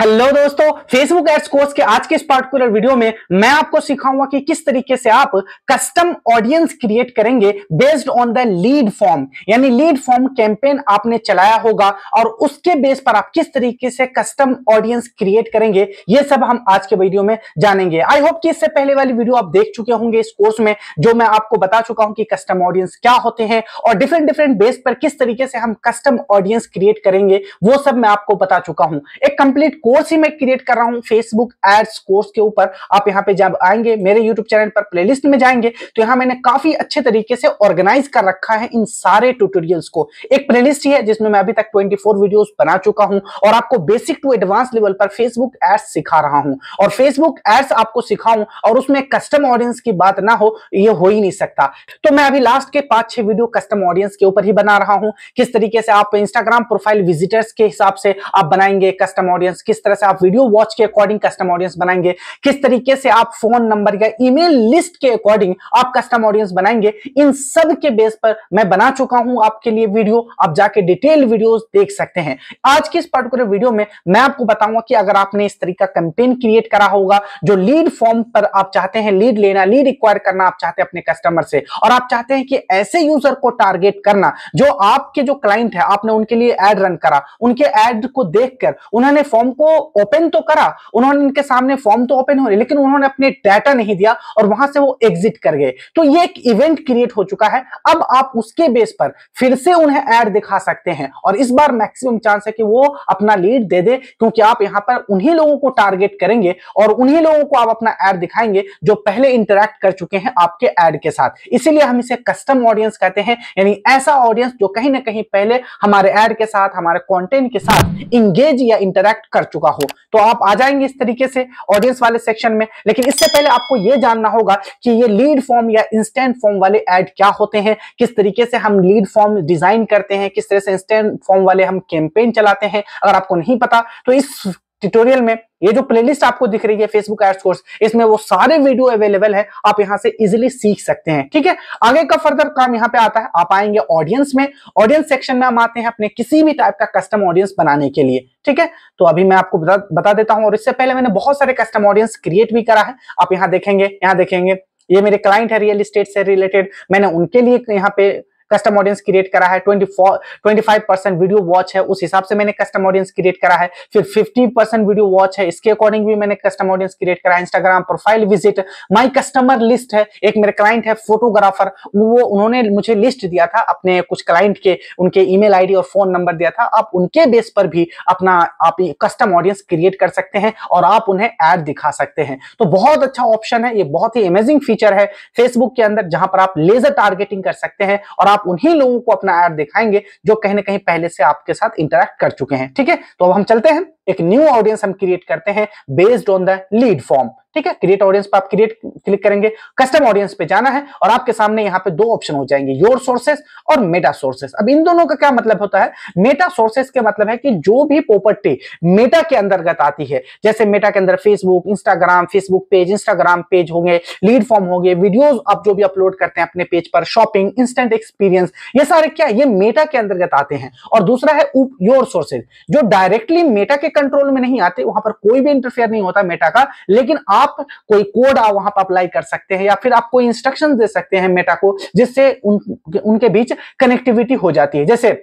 hello दोस्तों Facebook ads course के आज के इस पार्टिकुलर वीडियो में मैं आपको सिखाऊंगा कि किस तरीके से आप कस्टम ऑडियंस क्रिएट करेंगे based on the lead form यानी लीड फॉर्म कैंपेन आपने चलाया होगा और उसके बेस पर आप किस तरीके से कस्टम ऑडियंस क्रिएट करेंगे ये सब हम आज के वीडियो में जानेंगे आई होप कि इससे पहले वाली वीडियो आप देख चुके होंगे इस कोर्स में जो मैं आपको बता चुका हूं कि कस्टम ऑडियंस क्या होते हैं और डिफरेंट डिफरेंट बेस पर किस तरीके से हम कस्टम ऑडियंस क्रिएट करेंगे वो सब मैं आपको बता चुका हूं एक कंप्लीट कोर्स ही मैं क्रिएट कर रहा हूँ फेसबुक एड्स कोर्स के ऊपर आप यहाँ पे जब आएंगे मेरे यूट्यूब चैनल पर प्लेलिस्ट में जाएंगे तो यहाँ मैंने काफी अच्छे तरीके से ऑर्गेनाइज कर रखा है इन सारे ट्यूटोरियल्स को एक प्लेलिस्ट ही है जिसमें मैं अभी तक 24 वीडियोस बना चुका हूं और आपको बेसिक टू एडवांस लेवल पर फेसबुक एड्स सिखा रहा हूं और फेसबुक एड्स आपको सिखाऊं और उसमें कस्टम ऑडियंस की बात ना हो ये हो ही नहीं सकता तो मैं अभी लास्ट के पांच छह वीडियो कस्टम ऑडियंस के ऊपर ही बना रहा हूं किस तरीके से आप इंस्टाग्राम प्रोफाइल विजिटर्स के हिसाब से आप बनाएंगे कस्टम ऑडियंस किस किस तरह से आप वीडियो वॉच के अकॉर्डिंग कस्टम ऑडियंस बनाएंगे किस तरीके से आप फोन नंबर या ईमेल लिस्ट के अकॉर्डिंग आप कस्टम ऑडियंस बनाएंगे इन सब के बेस पर मैं बना चुका हूं आपके लिए वीडियो आप जाके डिटेल वीडियो देख सकते हैं आज के इस पर्टिकुलर वीडियो में मैं आपको बताऊंगा कि अगर आपने इस तरीके का कंपेन क्रिएट करा होगा जो लीड फॉर्म पर आप चाहते हैं लीड लेना लीड रिक्वायर करना आप चाहते हैं अपने कस्टमर से और आप चाहते हैं कि ऐसे यूजर को टारगेट करना जो आपके जो क्लाइंट है आपने उनके लिए एड रन करा उनके एड को देखकर उन्होंने फॉर्म को को ओपन तो करा उन्होंने इनके सामने फॉर्म तो ओपन हो रही लेकिन उन्होंने अपने डाटा नहीं दिया और वहां से वो एग्जिट कर गए तो ये एक इवेंट क्रिएट हो चुका है अब आप उसके बेस पर फिर से उन्हें एड दिखा सकते हैं और इस बार मैक्सिमम चांस है कि वो अपना लीड दे दे क्योंकि आप यहां पर उन्हीं लोगों को टारगेट करेंगे और उन्हीं लोगों को आप अपना एड दिखाएंगे जो पहले इंटरेक्ट कर चुके हैं आपके एड के साथ इसीलिए हम इसे कस्टम ऑडियंस कहते हैं यानी ऐसा ऑडियंस जो कहीं ना कहीं पहले हमारे एड के साथ हमारे कंटेंट के साथ इंगेज या इंटरेक्ट कर चुका चुका हो तो आप आ जाएंगे इस तरीके से ऑडियंस वाले सेक्शन में लेकिन इससे पहले आपको यह जानना होगा कि ये लीड फॉर्म या इंस्टेंट फॉर्म वाले एड क्या होते हैं किस तरीके से हम लीड फॉर्म डिजाइन करते हैं किस तरह से इंस्टेंट फॉर्म वाले हम कैंपेन चलाते हैं अगर आपको नहीं पता तो इस ट्यूटोरियल में ये जो प्लेलिस्ट आपको दिख रही है फेसबुक एड्स कोर्स इसमें वो सारे वीडियो अवेलेबल है आप यहां से इजीली सीख सकते हैं ठीक है आगे का फर्दर काम यहां पे आता है आप आएंगे ऑडियंस में ऑडियंस सेक्शन में हम आते हैं अपने किसी भी टाइप का कस्टम ऑडियंस बनाने के लिए ठीक है तो अभी मैं आपको बता, बता देता हूँ और इससे पहले मैंने बहुत सारे कस्टम ऑडियंस क्रिएट भी करा है आप यहाँ देखेंगे यहाँ देखेंगे ये मेरे क्लाइंट है रियल इस्टेट से रिलेटेड मैंने उनके लिए यहाँ पे कस्टम ऑडियंस क्रिएट करा है ट्वेंटी ट्वेंटी वीडियो वॉच है उस हिसाब से मैंने कस्टम ऑडियंस क्रिएट करा है फिर फिफ्टी वीडियो वॉच है इसके अकॉर्डिंग भी मैंने कस्टम ऑडियंस क्रिएट करा है Instagram profile visit my customer list है एक मेरे क्लाइंट है फोटोग्राफर वो उन्होंने मुझे लिस्ट दिया था अपने कुछ क्लाइंट के उनके ईमेल आईडी और फोन नंबर दिया था आप उनके बेस पर भी अपना आप कस्टम ऑडियंस क्रिएट कर सकते हैं और आप उन्हें एड दिखा सकते हैं तो बहुत अच्छा ऑप्शन है ये बहुत ही अमेजिंग फीचर है फेसबुक के अंदर जहां पर आप लेजर टारगेटिंग कर सकते हैं और आप आप उन्हीं लोगों को अपना ऐड दिखाएंगे जो कहीं ना कहीं पहले से आपके साथ इंटरेक्ट कर चुके हैं ठीक है तो अब हम चलते हैं एक न्यू ऑडियंस हम क्रिएट करते हैं based on the lead form ठीक है क्रिएट ऑडियंस पर आप क्रिएट क्लिक करेंगे कस्टम ऑडियंस पे जाना है और आपके सामने यहाँ पे दो ऑप्शन हो जाएंगे योर सोर्सेस और मेटा सोर्सेस अब इन दोनों का क्या मतलब होता है मेटा सोर्सेस के मतलब है कि जो भी प्रॉपर्टी मेटा के अंतर्गत आती है जैसे मेटा के अंदर Facebook Instagram Facebook page Instagram page होंगे लीड फॉर्म होंगे वीडियोज आप जो भी अपलोड करते हैं अपने पेज पर शॉपिंग इंस्टेंट एक्सपीरियंस ये सारे क्या ये मेटा के अंतर्गत आते हैं और दूसरा है योर सोर्सेज जो डायरेक्टली मेटा के कंट्रोल में नहीं आते वहां पर कोई भी इंटरफेयर नहीं होता मेटा का लेकिन आप आप कोई कोड वहां पर अप्लाई कर सकते हैं या फिर आप कोई इंस्ट्रक्शन दे सकते हैं मेटा को जिससे उन, उनके बीच कनेक्टिविटी हो जाती है जैसे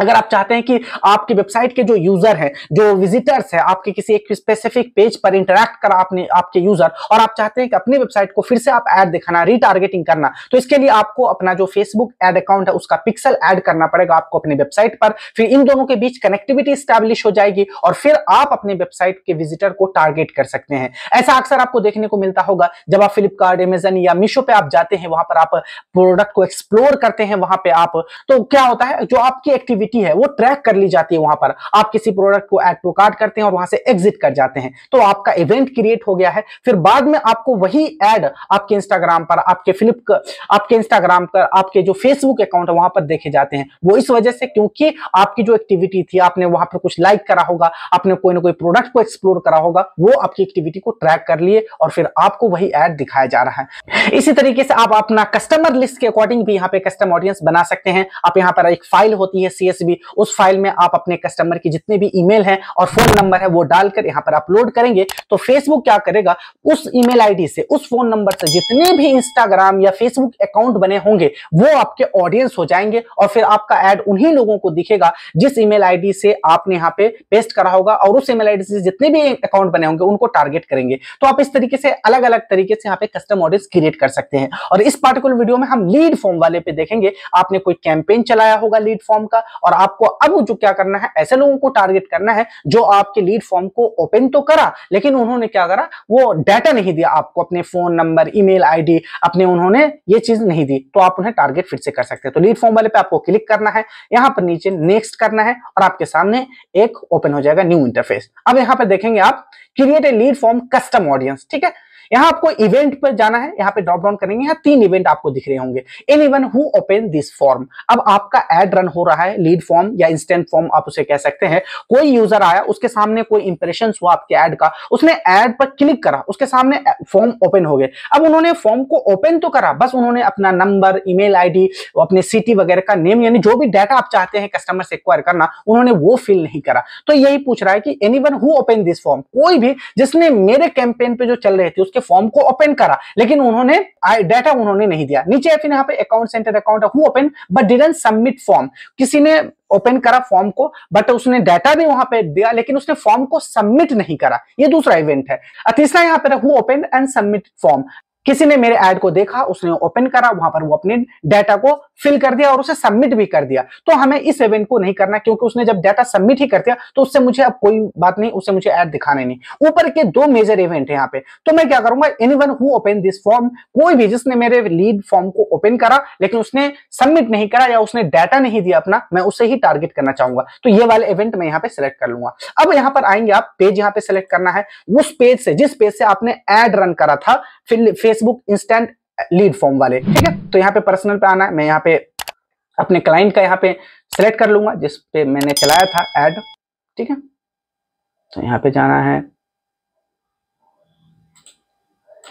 अगर आप चाहते हैं कि आपकी वेबसाइट के जो यूजर हैं जो विजिटर्स हैं आपके किसी एक स्पेसिफिक पेज पर इंटरेक्ट करा आपने आपके यूजर और आप चाहते हैं कि अपनी वेबसाइट को फिर से आप ऐड दिखाना रीटारगेटिंग करना तो इसके लिए आपको अपना जो फेसबुक ऐड अकाउंट है उसका पिक्सल ऐड करना पड़ेगा आपको अपनी वेबसाइट पर फिर इन दोनों के बीच कनेक्टिविटी स्टैब्लिश हो जाएगी और फिर आप अपनी वेबसाइट के विजिटर को टारगेट कर सकते हैं ऐसा अक्सर आपको देखने को मिलता होगा जब आप फ्लिपकार्ट एमेजन या मीशो पे आप जाते हैं वहां पर आप प्रोडक्ट को एक्सप्लोर करते हैं वहां पर आप तो क्या होता है जो आपकी एक्टिविटी एक्टिविटी है वो ट्रैक कर ली जाती है वहां पर आप किसी प्रोडक्ट को एड टू कार्ड करते हैं और वहां से एग्जिट कर जाते हैं तो आपका इवेंट क्रिएट हो गया है फिर बाद में आपको वही एड आपके इंस्टाग्राम पर आपके फ्लिप आपके इंस्टाग्राम पर आपके जो फेसबुक अकाउंट है वहां पर देखे जाते हैं वो इस वजह से क्योंकि आपकी जो एक्टिविटी थी आपने वहां पर कुछ लाइक करा होगा आपने कोई ना कोई प्रोडक्ट को एक्सप्लोर करा होगा वो आपकी एक्टिविटी को ट्रैक कर लिए और फिर आपको वही एड दिखाया जा रहा है इसी तरीके से आप अपना कस्टमर लिस्ट के अकॉर्डिंग भी यहाँ पे कस्टम ऑडियंस बना सकते हैं आप यहाँ पर एक फाइल होती है सी से भी उस फाइल में आप अपने कस्टमर की जितने भी ईमेल हैं और फोन नंबर है वो डालकर यहां पर अपलोड करेंगे तो फेसबुक क्या करेगा उस ईमेल आईडी से उस फोन नंबर से जितने भी इंस्टाग्राम या फेसबुक अकाउंट बने होंगे वो आपके ऑडियंस हो जाएंगे और फिर आपका एड उन्हीं लोगों को दिखेगा जिस ईमेल आईडी से आपने यहाँ पे पेस्ट करा होगा और उस ईमेल आईडी से जितने भी अकाउंट बने होंगे उनको टारगेट करेंगे तो आप इस तरीके से अलग अलग तरीके से यहाँ पे कस्टम ऑडियंस क्रिएट कर सकते हैं और इस पार्टिकुलर वीडियो में हम लीड फॉर्म वाले पे देखेंगे आपने कोई कैंपेन चलाया होगा लीड फॉर्म का और आपको अब जो क्या करना है ऐसे लोगों को टारगेट करना है जो आपके लीड फॉर्म को ओपन तो करा लेकिन उन्होंने क्या करा वो डाटा नहीं दिया आपको अपने फोन नंबर ईमेल आईडी अपने उन्होंने ये चीज नहीं दी तो आप उन्हें टारगेट फिर से कर सकते हैं तो लीड फॉर्म वाले पे आपको क्लिक करना है यहाँ पर नीचे नेक्स्ट करना है और आपके सामने एक ओपन हो जाएगा न्यू इंटरफेस अब यहाँ पर देखेंगे आप create a lead form custom audience ठीक है यहाँ आपको इवेंट पर जाना है यहाँ पे ड्रॉप डाउन करेंगे यहाँ तीन इवेंट आपको दिख रहे होंगे anyone who open this form अब आपका एड रन हो रहा है लीड फॉर्म या इंस्टेंट फॉर्म आप उसे कह सकते हैं कोई यूजर आया उसके सामने कोई इंप्रेशन हुआ आपके एड का उसने एड पर क्लिक करा उसके सामने फॉर्म ओपन हो गए अब उन्होंने फॉर्म को ओपन तो करा बस उन्होंने अपना नंबर ईमेल आईडी अपने सिटी वगैरह का नेम यानी जो भी डाटा आप चाहते हैं कस्टमर से एक्वायर करना उन्होंने वो फिल नहीं करा तो यही पूछ रहा है कि anyone who open this form कोई भी जिसने मेरे कैंपेन पे जो चल रहे थे उसके के फॉर्म को ओपन करा लेकिन उन्होंने डाटा उन्होंने नहीं दिया नीचे फिर यहाँ पे account center account who open but didn't submit form किसी ने ओपन करा फॉर्म को बट उसने डाटा भी वहां पे दिया लेकिन उसने फॉर्म को सबमिट नहीं करा ये दूसरा इवेंट है तीसरा यहाँ पे ओपन एंड सबमिट फॉर्म किसी ने मेरे ऐड को देखा उसने ओपन करा वहां पर वो अपने डाटा को फिल कर दिया और उसे सबमिट भी कर दिया तो हमें इस इवेंट को नहीं करना क्योंकि उसने जब डाटा सबमिट ही कर दिया तो उससे मुझे अब कोई बात नहीं उससे मुझे ऐड दिखाने नहीं ऊपर के दो मेजर इवेंट है यहाँ पे तो मैं क्या करूंगा anyone who open this form कोई भी जिसने मेरे लीड फॉर्म को ओपन करा लेकिन उसने सबमिट नहीं करा या उसने डाटा नहीं दिया अपना मैं उसे ही टारगेट करना चाहूंगा तो ये वाले इवेंट मैं यहाँ पे सिलेक्ट कर लूंगा अब यहाँ पर आएंगे आप पेज यहाँ पे सिलेक्ट करना है उस पेज से जिस पेज से आपने एड रन करा था फिर face Facebook instant lead form वाले ठीक है तो यहाँ पे पर्सनल पे आना है मैं यहाँ पे अपने क्लाइंट का यहाँ पे सिलेक्ट कर लूंगा जिसपे मैंने चलाया था एड ठीक है तो यहाँ पे जाना है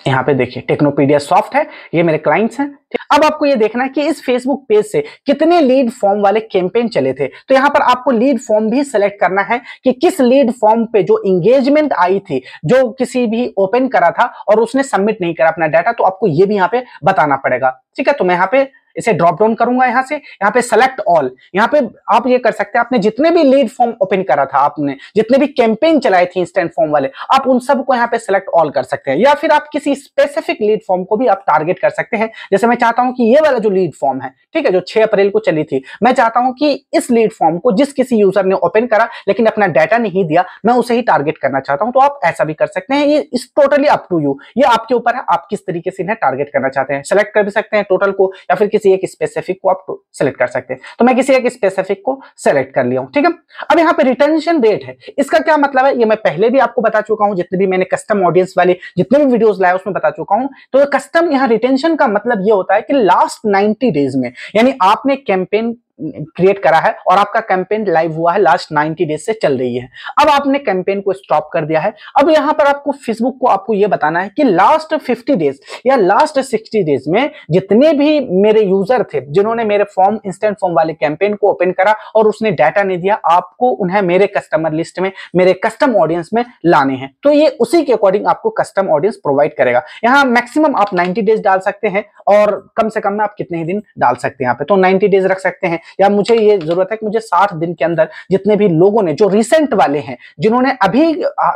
यहाँ पे देखिए टेक्नोपीडिया सॉफ्ट है ये मेरे क्लाइंट्स हैं अब आपको ये देखना है कि इस फेसबुक पेज से कितने लीड फॉर्म वाले कैंपेन चले थे तो यहाँ पर आपको लीड फॉर्म भी सिलेक्ट करना है कि किस लीड फॉर्म पे जो इंगेजमेंट आई थी जो किसी भी ओपन करा था और उसने सबमिट नहीं करा अपना डाटा तो आपको ये भी यहाँ पे बताना पड़ेगा ठीक है तो मैं यहाँ पे इसे ड्रॉप डाउन करूंगा यहाँ से यहाँ पे सेलेक्ट ऑल यहाँ पे आप ये कर सकते हैं आपने जितने भी लीड फॉर्म ओपन करा था आपने जितने भी कैंपेन चलाए थे इंस्टेंट फॉर्म वाले आप उन सबको यहाँ पे सेलेक्ट ऑल कर सकते हैं या फिर आप किसी स्पेसिफिक लीड फॉर्म को भी आप टारगेट कर सकते हैं जैसे मैं चाहता हूँ कि ये वाला जो लीड फॉर्म है ठीक है जो छह अप्रैल को चली थी मैं चाहता हूँ कि इस लीड फॉर्म को जिस किसी यूजर ने ओपन करा लेकिन अपना डाटा नहीं दिया मैं उसे ही टारगेट करना चाहता हूँ तो आप ऐसा भी कर सकते हैं ये इस टोटली अप टू यू ये आपके ऊपर है आप किस तरीके से इन्हें टारगेट करना चाहते हैं सेलेक्ट कर भी सकते हैं टोटल को या फिर किसी किसी एक स्पेसिफिक को आप सेलेक्ट कर सकते हैं तो मैं किसी एक स्पेसिफिक को सेलेक्ट कर लिया हूं ठीक है अब यहाँ पे रिटेंशन रेट है इसका क्या मतलब है ये मैं पहले भी आपको बता चुका हूं जितने भी मैंने कस्टम ऑडियंस वाले जितने भी वीडियोज लाए उसमें बता चुका हूं तो कस्टम यहाँ रिटेंशन का मतलब ये होता है कि लास्ट नाइनटी डेज में यानी आपने कैंपेन क्रिएट करा है और आपका कैंपेन लाइव हुआ है लास्ट 90 डेज से चल रही है अब आपने कैंपेन को स्टॉप कर दिया है अब यहाँ पर आपको फेसबुक को आपको यह बताना है कि लास्ट 50 डेज या लास्ट 60 डेज में जितने भी मेरे यूजर थे जिन्होंने मेरे फॉर्म इंस्टेंट फॉर्म वाले कैंपेन को ओपन करा और उसने डाटा नहीं दिया आपको उन्हें मेरे कस्टमर लिस्ट में मेरे कस्टम ऑडियंस में लाने हैं तो ये उसी के अकॉर्डिंग आपको कस्टम ऑडियंस प्रोवाइड करेगा यहाँ मैक्सिमम आप नाइनटी डेज डाल सकते हैं और कम से कम में आप कितने ही दिन डाल सकते हैं यहाँ पे तो 90 डेज रख सकते हैं या मुझे ये जरूरत है कि मुझे साठ दिन के अंदर जितने भी लोगों ने जो रिसेंट वाले हैं जिन्होंने अभी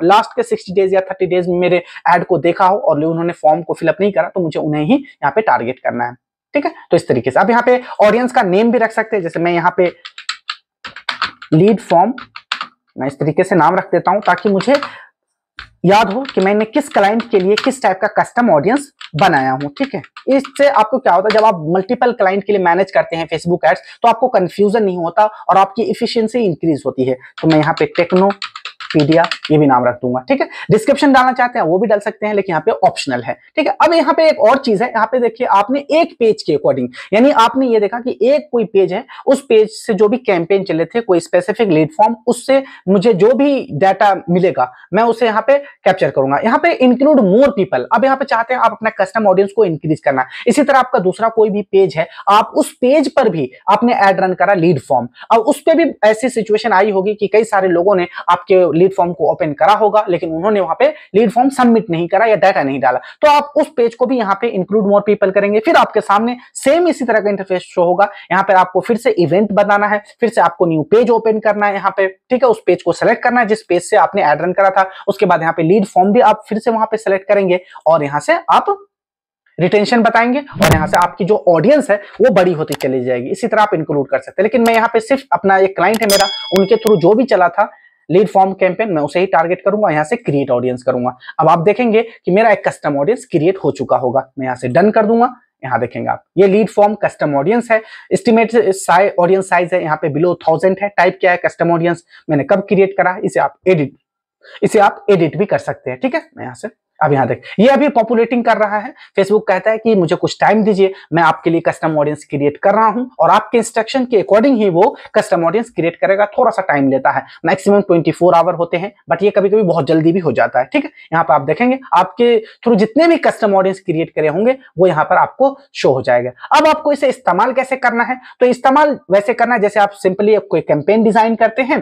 लास्ट के सिक्सटी डेज या थर्टी डेज में मेरे एड को देखा हो और उन्होंने फॉर्म को फिलअप नहीं करा तो मुझे उन्हें ही यहाँ पे टारगेट करना है ठीक है तो इस तरीके से आप यहाँ पे ऑडियंस का नेम भी रख सकते हैं जैसे मैं यहाँ पे लीड फॉर्म मैं इस तरीके से नाम रख देता हूं ताकि मुझे याद हो कि मैंने किस क्लाइंट के लिए किस टाइप का कस्टम ऑडियंस बनाया हूं ठीक है इससे आपको क्या होता है जब आप मल्टीपल क्लाइंट के लिए मैनेज करते हैं फेसबुक एड्स तो आपको कंफ्यूजन नहीं होता और आपकी इफिशियंसी इंक्रीज होती है तो मैं यहाँ पे टेक्नो पीडिया ये भी नाम रख दूंगा ठीक है डिस्क्रिप्शन डालना चाहते हैं वो भी डाल सकते हैं लेकिन यहाँ पे ऑप्शनल है ठीक है अब यहाँ पे एक और चीज है यहाँ पे देखिए आपने एक पेज के अकॉर्डिंग यानी आपने ये देखा कि एक कोई पेज है उस पेज से जो भी कैंपेन चले थे कोई स्पेसिफिक लीड फॉर्म उससे मुझे जो भी डाटा मिलेगा मैं उसे यहाँ पे कैप्चर करूंगा यहाँ पे इंक्लूड मोर पीपल अब यहाँ पे चाहते हैं आप अपना कस्टम ऑडियंस को इंक्रीज करना इसी तरह आपका दूसरा कोई भी पेज है आप उस पेज पर भी आपने एड रन करा लीड फॉर्म अब उस पर भी ऐसी सिचुएशन आई होगी कि कई सारे लोगों ने आपके लीड फॉर्म को ओपन करा होगा लेकिन उन्होंने वहां पे लीड फॉर्म सबमिट नहीं करा या डाटा नहीं डाला तो आप उस पेज को भी यहाँ पे इंक्लूड मोर पीपल करेंगे फिर आपके सामने सेम इसी तरह का इंटरफेस शो होगा यहाँ पर आपको फिर से इवेंट बनाना है फिर से आपको न्यू पेज ओपन करना है यहाँ पे ठीक है उस पेज को सिलेक्ट करना है जिस पेज से आपने एड रन करा था उसके बाद यहाँ पे लीड फॉर्म भी आप फिर से वहां पर सिलेक्ट करेंगे और यहाँ से आप रिटेंशन बताएंगे और यहां से आपकी जो ऑडियंस है वो बड़ी होती चली जाएगी इसी तरह आप इंक्लूड कर सकते हैं लेकिन मैं यहां पे सिर्फ अपना एक क्लाइंट है मेरा उनके थ्रू जो भी चला था लीड फॉर्म कैंपेन मैं उसे ही टारगेट करूंगा यहाँ से क्रिएट ऑडियंस करूंगा अब आप देखेंगे कि मेरा एक कस्टम ऑडियंस क्रिएट हो चुका होगा मैं यहाँ से डन कर दूंगा यहाँ देखेंगे आप ये लीड फॉर्म कस्टम ऑडियंस है एस्टिमेट ऑडियंस साइज है यहाँ पे बिलो थाउजेंड है टाइप क्या है कस्टम ऑडियंस मैंने कब क्रिएट करा इसे आप एडिट इसे आप एडिट भी कर सकते हैं ठीक है मैं यहाँ से अब यहां देख ये अभी पॉपुलेटिंग कर रहा है फेसबुक कहता है कि मुझे कुछ टाइम दीजिए मैं आपके लिए कस्टम ऑडियंस क्रिएट कर रहा हूँ और आपके इंस्ट्रक्शन के अकॉर्डिंग ही वो कस्टम ऑडियंस क्रिएट करेगा थोड़ा सा टाइम लेता है मैक्सिमम ट्वेंटी फोर आवर होते हैं बट ये कभी कभी बहुत जल्दी भी हो जाता है ठीक है यहाँ पर आप देखेंगे आपके थ्रू जितने भी कस्टम ऑडियंस क्रिएट करे होंगे वो यहाँ पर आपको शो हो जाएगा अब आपको इसे इस्तेमाल कैसे करना है तो इस्तेमाल वैसे करना है जैसे आप सिंपली कोई कैंपेन डिजाइन करते हैं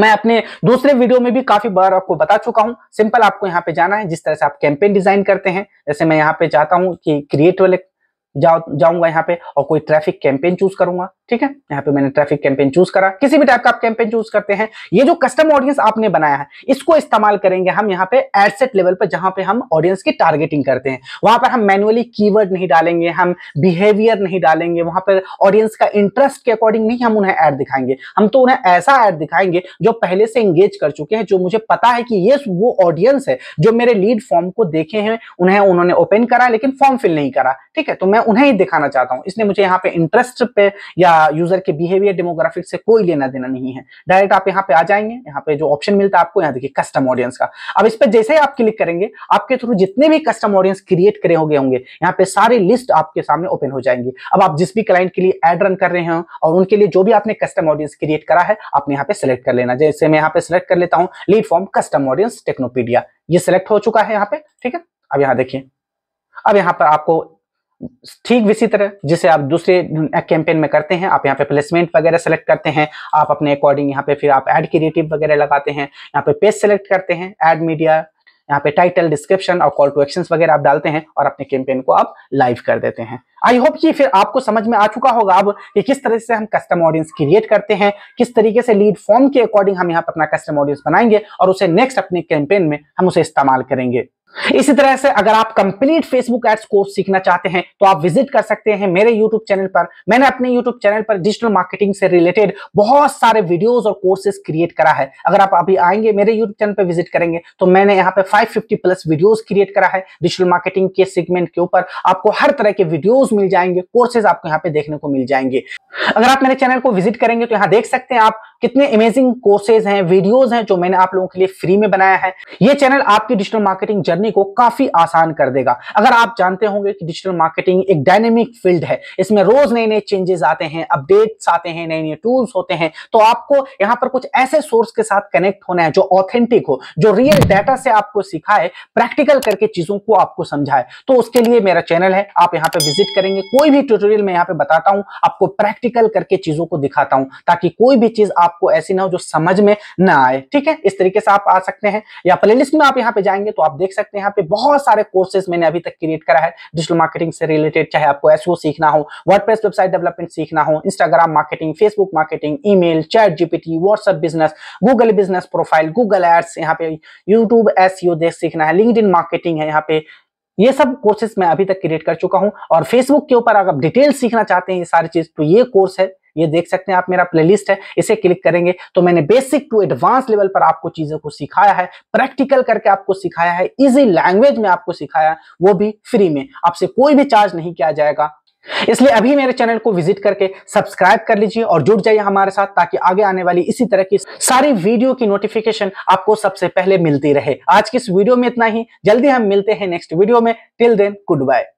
मैं अपने दूसरे वीडियो में भी काफी बार आपको बता चुका हूं सिंपल आपको यहाँ पे जाना है जिस तरह से आप कैंपेन डिजाइन करते हैं जैसे मैं यहाँ पे चाहता हूँ कि क्रिएट वाले जाऊंगा यहाँ पे और कोई ट्रैफिक कैंपेन चूज करूंगा ठीक है यहाँ पे मैंने ट्रैफिक कैंपेन चूज करा किसी भी टाइप का आप कैंपेन चूज करते हैं ये जो कस्टम ऑडियंस आपने बनाया है इसको इस्तेमाल करेंगे हम यहाँ पे एडसेट लेवल पर जहां पे हम ऑडियंस की टारगेटिंग करते हैं वहां पर हम मैनुअली कीवर्ड नहीं डालेंगे हम बिहेवियर नहीं डालेंगे वहां पर ऑडियंस का इंटरेस्ट के अकॉर्डिंग नहीं हम उन्हें ऐड दिखाएंगे हम तो उन्हें ऐसा ऐड दिखाएंगे जो पहले से एंगेज कर चुके हैं जो मुझे पता है कि ये वो ऑडियंस है जो मेरे लीड फॉर्म को देखे हैं उन्हें उन्होंने ओपन करा लेकिन फॉर्म फिल नहीं करा ठीक है तो मैं उन्हें ही दिखाना चाहता हूँ इसलिए मुझे यहाँ पे इंटरेस्ट पे या या यूजर के बिहेवियर डेमोग्राफिक से कोई लेना देना नहीं है डायरेक्ट आप यहाँ पे आ जाएंगे यहाँ पे जो ऑप्शन मिलता है आपको यहाँ देखिए कस्टम ऑडियंस का अब इस पर जैसे ही आप क्लिक करेंगे आपके थ्रू जितने भी कस्टम ऑडियंस क्रिएट करे हो गए होंगे यहाँ पे सारी लिस्ट आपके सामने ओपन हो जाएंगे अब आप जिस भी क्लाइंट के लिए एड रन कर रहे हैं और उनके लिए जो भी आपने कस्टम ऑडियंस क्रिएट करा है आपने यहाँ पे सिलेक्ट कर लेना जैसे मैं यहाँ पे सिलेक्ट कर लेता हूँ lead form custom audience Technopedia ये सिलेक्ट हो चुका है यहाँ पे ठीक है अब यहाँ देखिए अब यहाँ पर आपको ठीक इसी तरह जिसे आप दूसरे कैंपेन में करते हैं आप यहाँ पे प्लेसमेंट वगैरह सेलेक्ट करते हैं आप अपने अकॉर्डिंग यहाँ पे फिर आप एड क्रिएटिव वगैरह लगाते हैं यहाँ पे पेज सेलेक्ट करते हैं एड मीडिया यहाँ पे टाइटल डिस्क्रिप्शन और कॉल टू एक्शन वगैरह आप डालते हैं और अपने कैंपेन को आप लाइव कर देते हैं आई होप कि फिर आपको समझ में आ चुका होगा अब कि किस तरह से हम कस्टम ऑडियंस क्रिएट करते हैं किस तरीके से लीड फॉर्म के अकॉर्डिंग हम यहाँ पर अपना कस्टम ऑडियंस बनाएंगे और उसे नेक्स्ट अपने कैंपेन में हम उसे इस्तेमाल करेंगे इसी तरह से अगर आप कंप्लीट फेसबुक एड्स कोर्स सीखना चाहते हैं तो आप विजिट कर सकते हैं मेरे यूट्यूब चैनल पर मैंने अपने यूट्यूब चैनल पर डिजिटल मार्केटिंग से रिलेटेड बहुत सारे वीडियोस और कोर्सेज क्रिएट करा है अगर आप अभी आएंगे मेरे यूट्यूब चैनल पर विजिट करेंगे तो मैंने यहाँ पे फाइव प्लस वीडियोज क्रिएट करा है डिजिटल मार्केटिंग के सेगमेंट के ऊपर आपको हर तरह के वीडियोज मिल जाएंगे कोर्सेज आपको यहाँ पे देखने को मिल जाएंगे अगर आप मेरे चैनल को विजिट करेंगे तो यहाँ देख सकते हैं आप कितने अमेजिंग कोर्सेज हैं वीडियोज हैं जो मैंने आप लोगों के लिए फ्री में बनाया है ये चैनल आपकी डिजिटल मार्केटिंग जर्नी को काफी आसान कर देगा अगर आप जानते होंगे कि डिजिटल मार्केटिंग एक डायनेमिक फील्ड है इसमें रोज नए नए चेंजेस आते हैं अपडेट्स आते हैं नए नए टूल्स होते हैं तो आपको यहाँ पर कुछ ऐसे सोर्स के साथ कनेक्ट होना है जो ऑथेंटिक हो जो रियल डाटा से आपको सिखाए प्रैक्टिकल करके चीजों को आपको समझाए तो उसके लिए मेरा चैनल है आप यहाँ पे विजिट करेंगे कोई भी ट्यूटोरियल मैं यहाँ पे बताता हूँ आपको प्रैक्टिकल करके चीजों को दिखाता हूँ ताकि कोई भी चीज आप आपको ऐसी ना हो जो समझ में ना आए ठीक है इस तरीके से आप आ सकते हैं या प्ले में आप यहाँ पे जाएंगे तो आप देख सकते हैं यहाँ पे बहुत सारे कोर्सेज मैंने अभी तक क्रिएट करा है डिजिटल मार्केटिंग से रिलेटेड चाहे आपको एसओ सीखना हो वर्ड वेबसाइट डेवलपमेंट सीखना हो Instagram marketing Facebook marketing email ChatGPT WhatsApp business Google business profile Google ads यहाँ पे यूट्यूब एस e देख सीखना है लिंकड मार्केटिंग है यहाँ पे ये सब कोर्सेज मैं अभी तक क्रिएट कर चुका हूं और फेसबुक के ऊपर अगर आप डिटेल सीखना चाहते हैं ये सारी चीज तो ये कोर्स है ये देख सकते हैं आप मेरा प्लेलिस्ट है इसे क्लिक करेंगे तो मैंने बेसिक टू एडवांस लेवल पर आपको चीजों को सिखाया है प्रैक्टिकल करके आपको सिखाया है इजी लैंग्वेज में आपको सिखाया है वो भी फ्री में आपसे कोई भी चार्ज नहीं किया जाएगा इसलिए अभी मेरे चैनल को विजिट करके सब्सक्राइब कर लीजिए और जुड़ जाइए हमारे साथ ताकि आगे आने वाली इसी तरह की सारी वीडियो की नोटिफिकेशन आपको सबसे पहले मिलती रहे आज की इस वीडियो में इतना ही जल्दी हम मिलते हैं नेक्स्ट वीडियो में टिल देन गुड बाय